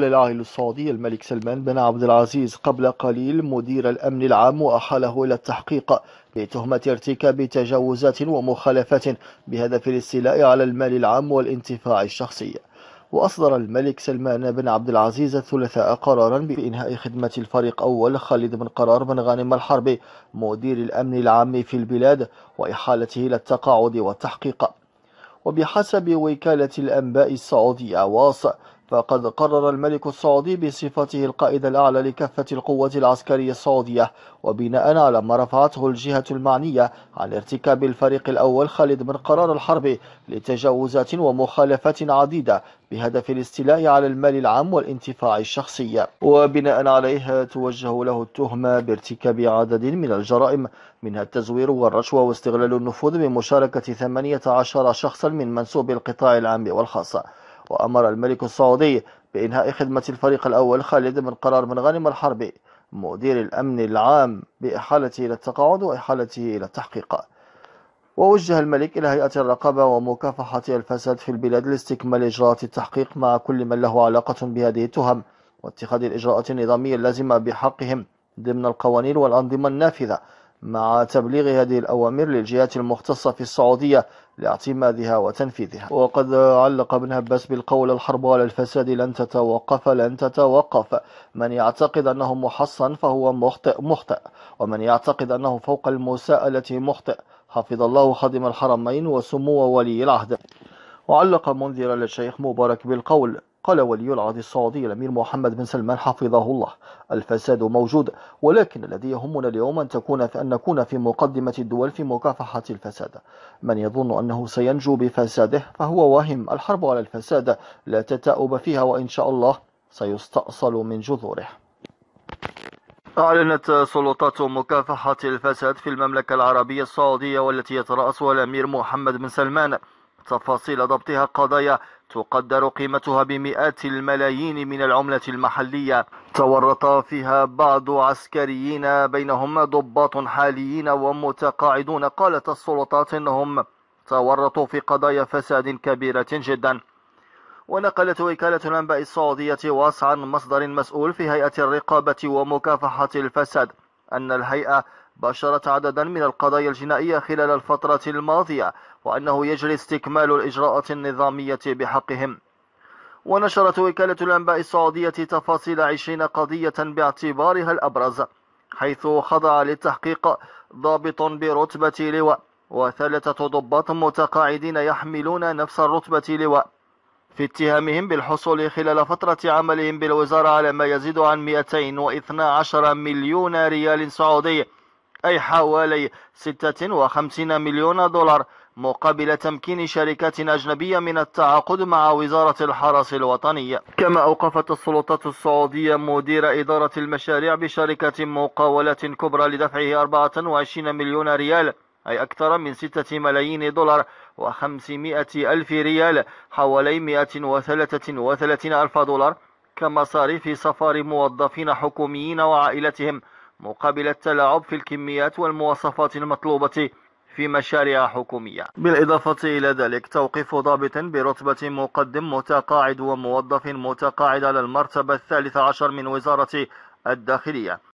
قال السعودي الملك سلمان بن عبد العزيز قبل قليل مدير الأمن العام وأحاله إلى التحقيق بتهمة ارتكاب تجاوزات ومخالفات بهدف الاستيلاء على المال العام والانتفاع الشخصي وأصدر الملك سلمان بن عبد العزيز الثلاثاء قرارا بإنهاء خدمة الفريق أول خالد بن قرار بن غانم الحربي مدير الأمن العام في البلاد وإحالته إلى التقاعد والتحقيق وبحسب وكالة الأنباء السعودية واصل فقد قرر الملك السعودي بصفته القائد الأعلى لكافة القوة العسكرية السعودية وبناء على ما رفعته الجهة المعنية عن ارتكاب الفريق الأول خالد من قرار الحرب لتجاوزات ومخالفات عديدة بهدف الاستيلاء على المال العام والانتفاع الشخصي وبناء عليه توجه له التهمة بارتكاب عدد من الجرائم منها التزوير والرشوة واستغلال النفوذ بمشاركة 18 شخصا من منسوب القطاع العام والخاص وأمر الملك السعودي بإنهاء خدمة الفريق الأول خالد بن قرار بن غانم الحربي مدير الأمن العام بإحالته إلى التقاعد وإحالته إلى التحقيق ووجه الملك إلى هيئة الرقابة ومكافحة الفساد في البلاد لاستكمال إجراءات التحقيق مع كل من له علاقة بهذه التهم واتخاذ الإجراءات النظامية اللازمة بحقهم ضمن القوانين والأنظمة النافذة مع تبليغ هذه الأوامر للجهات المختصة في السعودية لاعتمادها وتنفيذها وقد علق ابن عباس بالقول الحرب على الفساد لن تتوقف لن تتوقف من يعتقد أنه محصن فهو مخطئ مخطئ ومن يعتقد أنه فوق المساءلة مخطئ حفظ الله خادم الحرمين وسمو ولي العهد وعلق منذر للشيخ مبارك بالقول قال ولي العهد السعودي الأمير محمد بن سلمان حفظه الله الفساد موجود ولكن الذي يهمنا اليوم أن, تكون في أن نكون في مقدمة الدول في مكافحة الفساد من يظن أنه سينجو بفساده فهو واهم الحرب على الفساد لا تتأوب فيها وإن شاء الله سيستأصل من جذوره أعلنت سلطات مكافحة الفساد في المملكة العربية السعودية والتي يترأسها الأمير محمد بن سلمان تفاصيل ضبطها قضايا تقدر قيمتها بمئات الملايين من العملة المحلية تورط فيها بعض عسكريين بينهم ضباط حاليين ومتقاعدون قالت السلطات انهم تورطوا في قضايا فساد كبيرة جدا ونقلت وكالة الأنباء السعودية واسعا مصدر مسؤول في هيئة الرقابة ومكافحة الفساد أن الهيئة بشرت عددا من القضايا الجنائية خلال الفترة الماضية وأنه يجري استكمال الإجراءات النظامية بحقهم ونشرت وكالة الأنباء السعودية تفاصيل عشرين قضية باعتبارها الأبرز حيث خضع للتحقيق ضابط برتبة لواء وثلاثة ضباط متقاعدين يحملون نفس الرتبة لواء في اتهامهم بالحصول خلال فترة عملهم بالوزارة على ما يزيد عن 212 مليون ريال سعودي أي حوالي 56 مليون دولار مقابل تمكين شركات أجنبية من التعاقد مع وزارة الحرس الوطني كما أوقفت السلطات السعودية مدير إدارة المشاريع بشركة مقاولات كبرى لدفعه 24 مليون ريال أي أكثر من 6 ملايين دولار و500 ألف ريال حوالي 133 ألف دولار كمصاريف سفر موظفين حكوميين وعائلتهم مقابل التلاعب في الكميات والمواصفات المطلوبة في مشاريع حكومية بالإضافة إلى ذلك توقيف ضابط برتبة مقدم متقاعد وموظف متقاعد على المرتبة الثالثة عشر من وزارة الداخلية